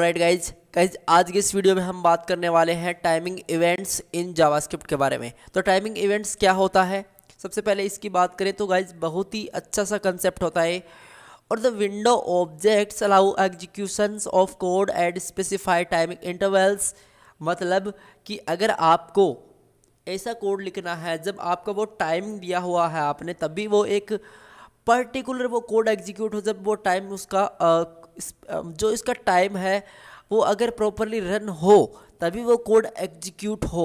right guys guys आज के इस वीडियो में हम बात करने वाले हैं टाइमिंग इवेंट्स इन जावास्क्रिप्ट के बारे में तो टाइमिंग इवेंट्स क्या होता है सबसे पहले इसकी बात करें तो गाइज बहुत ही अच्छा सा कंसेप्ट होता है और the window objects allow execution of code at specified timing intervals मतलब कि अगर आपको ऐसा कोड लिखना है जब आपका वो टाइम दिया हुआ है आपने तभी वो एक पर्टिकुलर वो कोड एग्जीक्यूट हो जब वो टाइम उसका जो इसका टाइम है वो अगर प्रॉपरली रन हो तभी वो कोड एग्जीक्यूट हो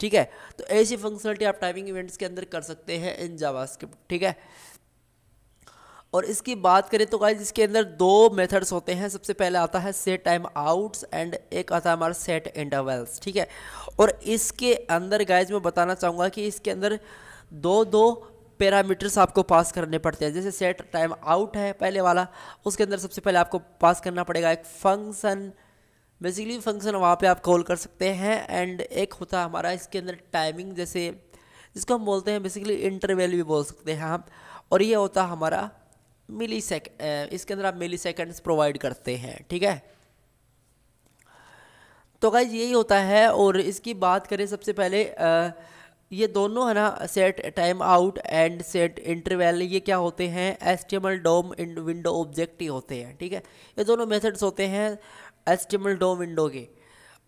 ठीक है तो ऐसी फंक्शनलिटी आप टाइमिंग इवेंट्स के अंदर कर सकते हैं इन जावास्क्रिप्ट ठीक है और इसकी बात करें तो गाइज इसके अंदर दो मेथड्स होते हैं सबसे पहले आता है सेट टाइम आउट्स एंड एक आता है हमारा सेट इंटरवल्स ठीक है और इसके अंदर गाइज मैं बताना चाहूँगा कि इसके अंदर दो दो पैरामीटर्स आपको पास करने पड़ते हैं जैसे सेट टाइम आउट है पहले वाला उसके अंदर सबसे पहले आपको पास करना पड़ेगा एक फंक्शन बेसिकली फंक्शन वहाँ पे आप कॉल कर सकते हैं एंड एक होता है हमारा इसके अंदर टाइमिंग जैसे जिसको हम बोलते हैं बेसिकली इंटरवेल भी बोल सकते हैं हम और ये होता है हमारा मिली सेक इसके अंदर आप मिली सेकेंड्स प्रोवाइड करते हैं ठीक है तो गाइज यही होता है और इसकी बात करें सबसे पहले आ, ये दोनों है ना set time out and set interval ये क्या होते हैं H T M L DOM window object ही होते हैं ठीक है ये दोनों मेथड्स होते हैं H T M L DOM window के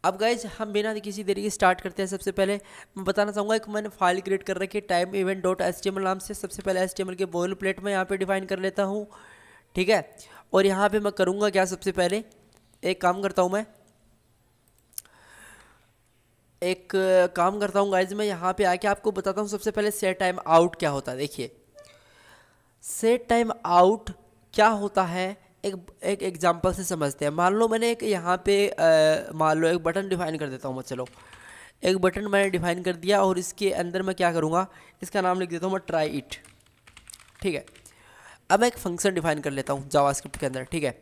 अब गाइज हम बिना किसी देरी के स्टार्ट करते हैं सबसे पहले मैं बताना चाहूँगा एक मैंने फाइल क्रिएट कर रखी है time event dot H T M L नाम से सबसे पहले एस टी एम एल के बोल प्लेट में यहाँ पर डिफाइन कर लेता हूँ ठीक है और यहाँ पर मैं करूँगा क्या सबसे पहले एक काम करता हूँ मैं एक काम करता हूँ गाइज मैं यहाँ पे आके आपको बताता हूँ सबसे पहले सेट टाइम आउट क्या होता है देखिए सेट टाइम आउट क्या होता है एक एक एग्जांपल से समझते हैं मान लो मैंने एक यहाँ पे मान लो एक बटन डिफाइन कर देता हूँ मैं चलो एक बटन मैंने डिफाइन कर दिया और इसके अंदर मैं क्या करूँगा इसका नाम लिख देता हूँ मैं ट्राई इट ठीक है अब मैं एक फंक्शन डिफाइन कर लेता हूँ जावा के अंदर ठीक है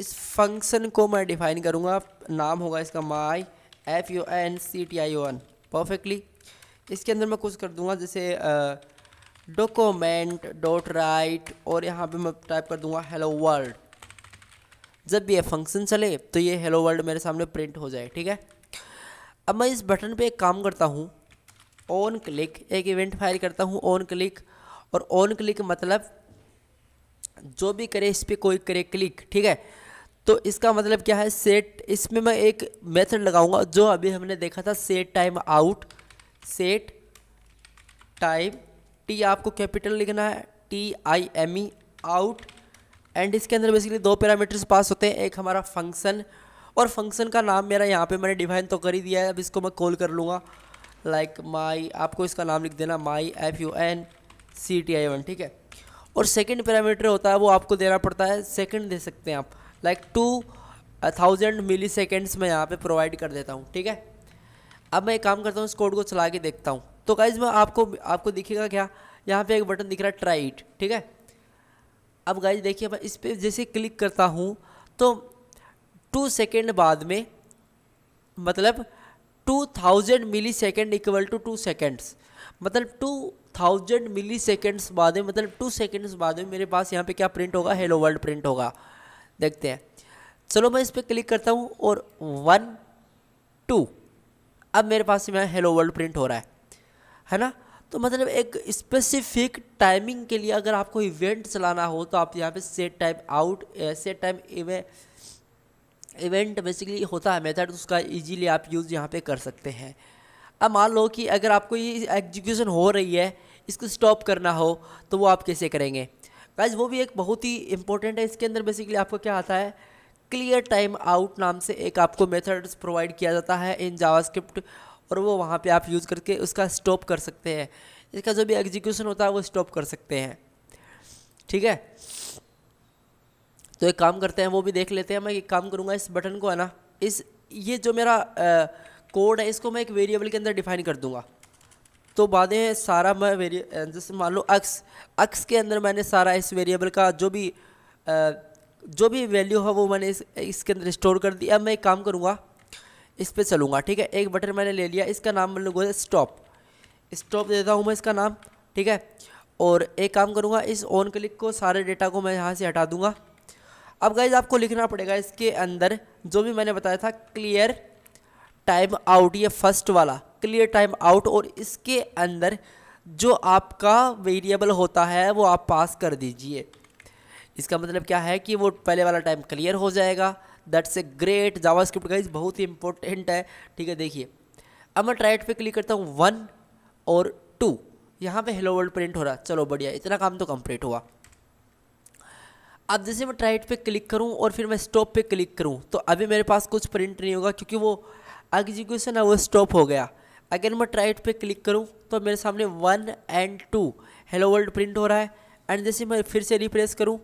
इस फंक्शन को मैं डिफाइन करूँगा नाम होगा इसका my F U N C T I O N perfectly इसके अंदर मैं कुछ कर दूंगा जैसे डॉक्यूमेंट डॉट राइट और यहाँ पे मैं टाइप कर दूंगा हेलो वर्ल्ड जब भी ये फंक्शन चले तो ये हेलो वर्ल्ड मेरे सामने प्रिंट हो जाए ठीक है अब मैं इस बटन पे एक काम करता हूँ ऑन क्लिक एक इवेंट फायर करता हूँ ऑन क्लिक और ऑन क्लिक मतलब जो भी करे इस पर कोई करे क्लिक ठीक है तो इसका मतलब क्या है सेट इसमें मैं एक मेथड लगाऊंगा जो अभी हमने देखा था set time out set time T आपको कैपिटल लिखना है T I M E out and इसके अंदर बेसिकली दो पैरामीटर्स पास होते हैं एक हमारा फंक्शन और फंक्शन का नाम मेरा यहाँ पे मैंने डिफाइन तो कर ही दिया है अब इसको मैं कॉल कर लूँगा लाइक माई आपको इसका नाम लिख देना my F U N C T I one ठीक है और सेकेंड पैरामीटर होता है वो आपको देना पड़ता है सेकेंड दे सकते हैं आप like two thousand milliseconds मैं यहाँ पे प्रोवाइड कर देता हूँ ठीक है अब मैं एक काम करता हूँ इस कोड को चला के देखता हूँ तो गाइज मैं आपको आपको दिखेगा क्या यहाँ पे एक बटन दिख रहा है ट्राई इट ठीक है अब गाइज देखिए मैं इस पर जैसे क्लिक करता हूँ तो टू सेकेंड बाद में मतलब two thousand milliseconds equal to two seconds मतलब टू थाउजेंड मिली सेकेंड्स बाद में मतलब टू सेकेंड्स बाद में मेरे पास यहाँ पे क्या प्रिंट होगा हेलो वर्ल्ड प्रिंट होगा देखते हैं चलो मैं इस पर क्लिक करता हूँ और वन टू अब मेरे पास में हेलो वर्ल्ड प्रिंट हो रहा है है ना तो मतलब एक स्पेसिफिक टाइमिंग के लिए अगर आपको इवेंट चलाना हो तो आप यहाँ पे set time out set time event basically होता है मेथड तो उसका इजीली आप यूज़ यहाँ पे कर सकते हैं अब मान लो कि अगर आपको ये एग्जीक्यूशन हो रही है इसको स्टॉप करना हो तो वो आप कैसे करेंगे गाइज वो भी एक बहुत ही इंपॉर्टेंट है इसके अंदर बेसिकली आपको क्या आता है क्लियर टाइम आउट नाम से एक आपको मेथड्स प्रोवाइड किया जाता है इन जावास्क्रिप्ट और वो वहाँ पे आप यूज़ करके उसका स्टॉप कर सकते हैं इसका जो भी एग्जीक्यूशन होता है वो स्टॉप कर सकते हैं ठीक है तो एक काम करते हैं वो भी देख लेते हैं मैं एक काम करूँगा इस बटन को है ना इस ये जो मेरा कोड है इसको मैं एक वेरिएबल के अंदर डिफाइन कर दूँगा तो बाद में सारा मैं वेरिए जैसे मान लो अक्स अक्स के अंदर मैंने सारा इस वेरिएबल का जो भी आ, जो भी वैल्यू है वो मैंने इस, इसके अंदर स्टोर कर दिया अब मैं एक काम करूँगा इस पर चलूँगा ठीक है एक बटन मैंने ले लिया इसका नाम मैं लोगों स्टॉप स्टॉप देता हूँ मैं इसका नाम ठीक है और एक काम करूँगा इस ऑन क्लिक को सारे डेटा को मैं यहाँ से हटा दूँगा अब गाइज आपको लिखना पड़ेगा इसके अंदर जो भी मैंने बताया था क्लियर टाइम आउट ये फर्स्ट वाला क्लियर टाइम आउट और इसके अंदर जो आपका वेरिएबल होता है वो आप पास कर दीजिए इसका मतलब क्या है कि वो पहले वाला टाइम क्लियर हो जाएगा that's a great JavaScript guys बहुत ही इंपॉर्टेंट है ठीक है देखिए अब मैं ट्राइट पे क्लिक करता हूँ वन और टू यहाँ पे हेलो वर्ल्ड प्रिंट हो रहा चलो बढ़िया इतना काम तो कंप्लीट हुआ अब जैसे मैं ट्राइट पे क्लिक करूँ और फिर मैं स्टॉप पे क्लिक करूँ तो अभी मेरे पास कुछ प्रिंट नहीं होगा क्योंकि वो एग्जीक्यूशन है वो स्टॉप हो गया अगर मैं ट्राइट पे क्लिक करूँ तो मेरे सामने one and two hello world print हो रहा है एंड जैसे मैं फिर से रिप्रेस करूँ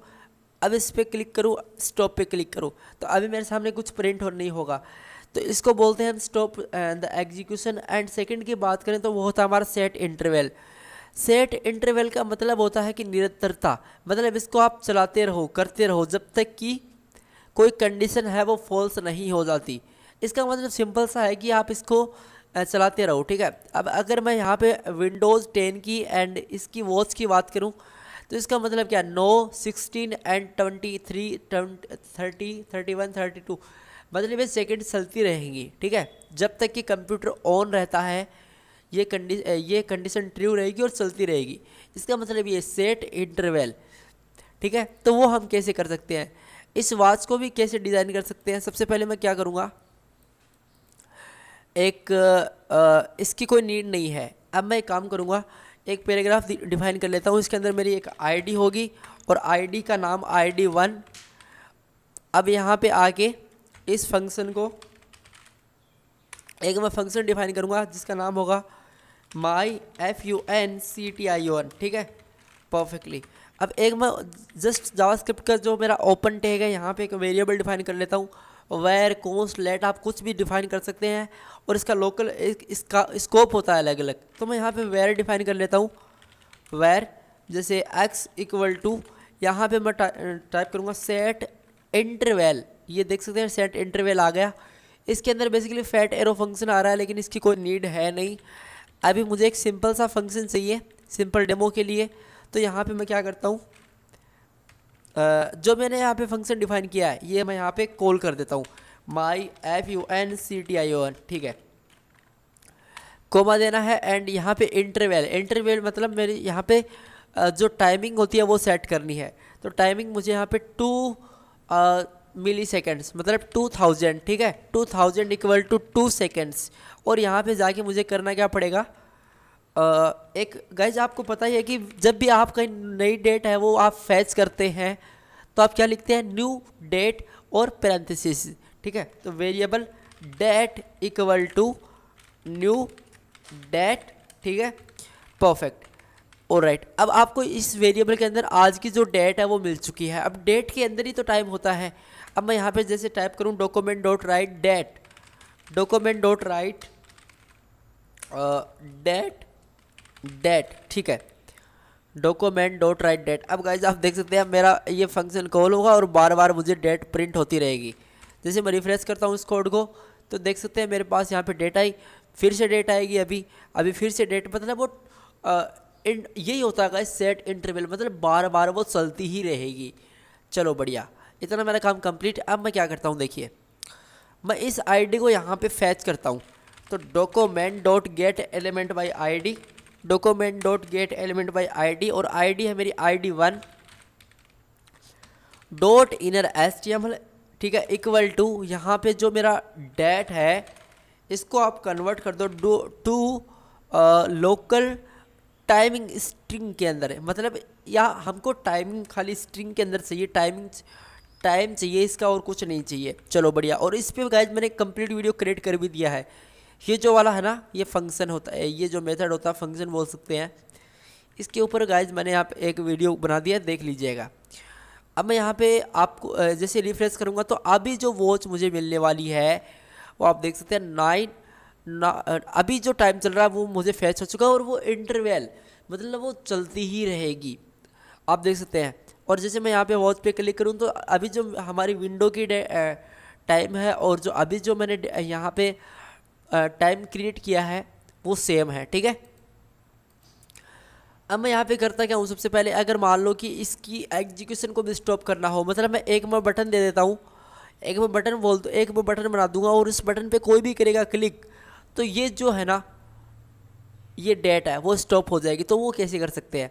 अब इस पर क्लिक करूँ स्टॉप पे क्लिक करूँ तो अभी मेरे सामने कुछ प्रिंट हो नहीं होगा तो इसको बोलते हैं हम stop the execution and second की बात करें तो वो होता है हमारा सेट इंटरवल सेट इंटरवल का मतलब होता है कि निरंतरता मतलब इसको आप चलाते रहो करते रहो जब तक कि कोई कंडीशन है वो फॉल्स नहीं हो जाती इसका मतलब सिंपल सा है कि आप इसको चलाते रहो ठीक है अब अगर मैं यहाँ पे विंडोज़ टेन की एंड इसकी वॉच की बात करूँ तो इसका मतलब क्या no sixteen and twenty three thirty thirty one thirty two मतलब ये सेकेंड चलती रहेंगी ठीक है जब तक कि कंप्यूटर ऑन रहता है ये कंडी ये कंडीशन ट्रू रहेगी और चलती रहेगी इसका मतलब ये सेट इंटरवेल ठीक है तो वो हम कैसे कर सकते हैं इस वॉच को भी कैसे डिज़ाइन कर सकते हैं सबसे पहले मैं क्या करूँगा एक आ, इसकी कोई नीड नहीं है अब मैं एक काम करूँगा एक पैराग्राफ डिफाइन कर लेता हूँ इसके अंदर मेरी एक आईडी होगी और आईडी का नाम आईडी वन अब यहाँ पे आके इस फंक्शन को एक मैं फंक्शन डिफाइन करूँगा जिसका नाम होगा my F U N C T I O N ठीक है परफेक्टली अब एक मैं जस्ट जावास्क्रिप्ट का जो मेरा ओपन टेग है यहाँ पे एक वेरिएबल डिफाइन कर लेता हूँ वेयर कोस लेट आप कुछ भी डिफाइन कर सकते हैं और इसका लोकल इसका स्कोप होता है अलग अलग तो मैं यहाँ पे वेयर डिफाइन कर लेता हूँ वेयर जैसे एक्स इक्वल टू यहाँ पे मैं टाइप करूँगा सेट इंटरवेल ये देख सकते हैं सेट इंटरवेल आ गया इसके अंदर बेसिकली फैट एरो फंक्शन आ रहा है लेकिन इसकी कोई नीड है नहीं अभी मुझे एक सिंपल सा फंक्शन चाहिए सिंपल डेमो के लिए तो यहाँ पे मैं क्या करता हूँ जो मैंने यहाँ पे फंक्शन डिफाइन किया है ये मैं यहाँ पे कॉल कर देता हूँ my F U N C T I O N ठीक है कोमा देना है एंड यहाँ पे इंटरवेल इंटरवेल मतलब मेरी यहाँ पे जो टाइमिंग होती है वो सेट करनी है तो टाइमिंग मुझे यहाँ पे टू मिली सेकेंड्स मतलब टू थाउजेंड ठीक है two thousand equal to two seconds और यहाँ पे जाके मुझे करना क्या पड़ेगा एक गैज आपको पता ही है कि जब भी आप कहीं नई डेट है वो आप फैच करते हैं तो आप क्या लिखते हैं न्यू डेट और पैरेंथेसिस ठीक है तो variable date equal to new date ठीक है परफेक्ट और राइट अब आपको इस वेरिएबल के अंदर आज की जो डेट है वो मिल चुकी है अब डेट के अंदर ही तो टाइम होता है अब मैं यहाँ पे जैसे टाइप करूँ document dot write date document dot write date date ठीक है डॉक्यूमेंट डॉट राइट डेट अब गाइज आप देख सकते हैं मेरा ये फंक्शन कॉल होगा और बार बार मुझे डेट प्रिंट होती रहेगी जैसे मैं रिफ्रेश करता हूँ इस कोड को तो देख सकते हैं मेरे पास यहाँ पे डेट आई फिर से डेट आएगी अभी अभी फिर से डेट मतलब वो इन, यही होता है गाइज सेट इंटरवल मतलब बार बार वो चलती ही रहेगी चलो बढ़िया इतना मेरा काम कम्प्लीट अब मैं क्या करता हूँ देखिए मैं इस आई को यहाँ पर फैच करता हूँ तो document dot get element by I document dot get element by I D और आई डी है मेरी I D one dot inner H T M ठीक है इक्वल टू यहाँ पे जो मेरा डेट है इसको आप कन्वर्ट कर दो टू लोकल टाइमिंग स्ट्रिंग के अंदर है मतलब या हमको टाइमिंग खाली स्ट्रिंग के अंदर चाहिए टाइमिंग टाइम चाहिए इसका और कुछ नहीं चाहिए चलो बढ़िया और इस पर गाइज मैंने कंप्लीट वीडियो क्रिएट कर भी दिया है ये जो वाला है ना ये फंक्शन होता है ये जो मेथड होता है फंक्शन बोल सकते हैं इसके ऊपर गाइज मैंने आप एक वीडियो बना दिया देख लीजिएगा अब मैं यहाँ पे आपको जैसे रिफ्रेश करूँगा तो अभी जो वॉच मुझे मिलने वाली है वो आप देख सकते हैं नाइन ना अभी जो टाइम चल रहा है वो मुझे फैच हो चुका है और वो इंटरवेल मतलब वो चलती ही रहेगी आप देख सकते हैं और जैसे मैं यहाँ पे वॉच पे क्लिक करूँ तो अभी जो हमारी विंडो की टाइम है और जो अभी जो मैंने यहाँ पर टाइम क्रिएट किया है वो सेम है ठीक है अब मैं यहाँ पे करता क्या हूँ सबसे पहले अगर मान लो कि इसकी एग्जीक्यूशन को भी स्टॉप करना हो मतलब मैं एक मैं बटन दे देता हूँ एक मैं बटन बोल दो एक मैं बटन बना दूंगा और इस बटन पे कोई भी करेगा क्लिक तो ये जो है ना ये डेट है वो स्टॉप हो जाएगी तो वो कैसे कर सकते हैं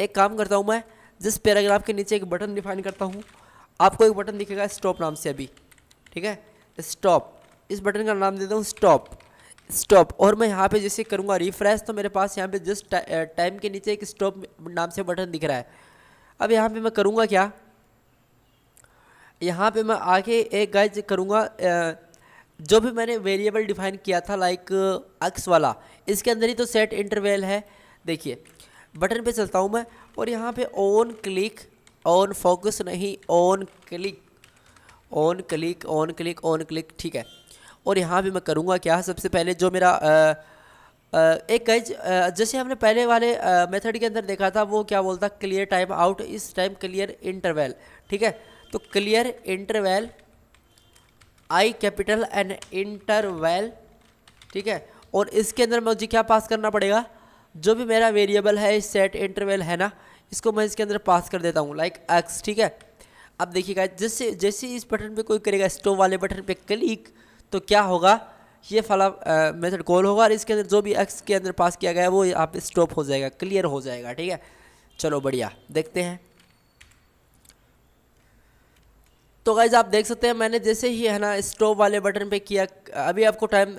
एक काम करता हूँ मैं जिस पैराग्राफ के नीचे एक बटन डिफाइन करता हूँ आपको एक बटन दिखेगा स्टॉप नाम से अभी ठीक है स्टॉप इस बटन का नाम देता हूँ स्टॉप स्टॉप और मैं यहाँ पे जैसे करूँगा रिफ्रेश तो मेरे पास यहाँ पे जस्ट टाइम के नीचे एक स्टॉप नाम से बटन दिख रहा है अब यहाँ पे मैं करूँगा क्या यहाँ पे मैं आगे एक गाइज करूँगा जो भी मैंने वेरिएबल डिफाइन किया था लाइक अक्स वाला इसके अंदर ही तो सेट इंटरवेल है देखिए बटन पर चलता हूँ मैं और यहाँ पर ऑन क्लिक ऑन फोकस नहीं on click on click on click on click ठीक है और यहाँ भी मैं करूँगा क्या सबसे पहले जो मेरा आ, एक गज जैसे हमने पहले वाले मेथड के अंदर देखा था वो क्या बोलता क्लियर टाइम आउट इस टाइम क्लियर इंटरवेल ठीक है तो clear interval I capital and interval ठीक है और इसके अंदर मुझे क्या पास करना पड़ेगा जो भी मेरा वेरिएबल है सेट इंटरवेल है ना इसको मैं इसके अंदर पास कर देता हूँ लाइक एक्स ठीक है अब देखिएगा जैसे जैसे इस बटन पे कोई करेगा स्टोव वाले बटन पे क्लिक तो क्या होगा ये फला मेथड कॉल होगा और इसके अंदर जो भी एक्स के अंदर पास किया गया है वो आप स्टॉप हो जाएगा क्लियर हो जाएगा ठीक है चलो बढ़िया देखते हैं तो गाइज आप देख सकते हैं मैंने जैसे ही है ना स्टॉप वाले बटन पे किया अभी आपको टाइम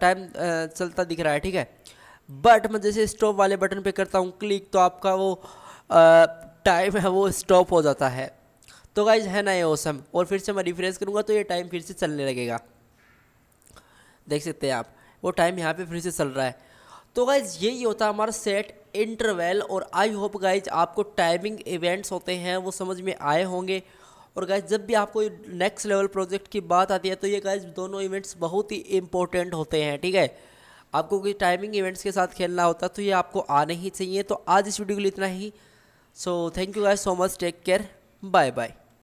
टाइम चलता दिख रहा है ठीक है बट मैं जैसे स्टॉप वाले बटन पे करता हूँ क्लिक तो आपका वो टाइम है वो स्टॉप हो जाता है तो गाइज है ना ये औसम और फिर से मैं रिफ्रेश करूँगा तो ये टाइम फिर से चलने लगेगा देख सकते हैं आप वो टाइम यहाँ पे फिर से चल रहा है तो गाइज यही होता है हमारा सेट इंटरवेल और आई होप गाइज आपको टाइमिंग इवेंट्स होते हैं वो समझ में आए होंगे और गाइज जब भी आपको नेक्स्ट लेवल प्रोजेक्ट की बात आती है तो ये गाइज दोनों इवेंट्स बहुत ही इंपॉर्टेंट होते हैं ठीक है आपको कोई टाइमिंग इवेंट्स के साथ खेलना होता तो ये आपको आने ही चाहिए तो आज इस वीडियो के लिए इतना ही so thank you guys so much take care bye bye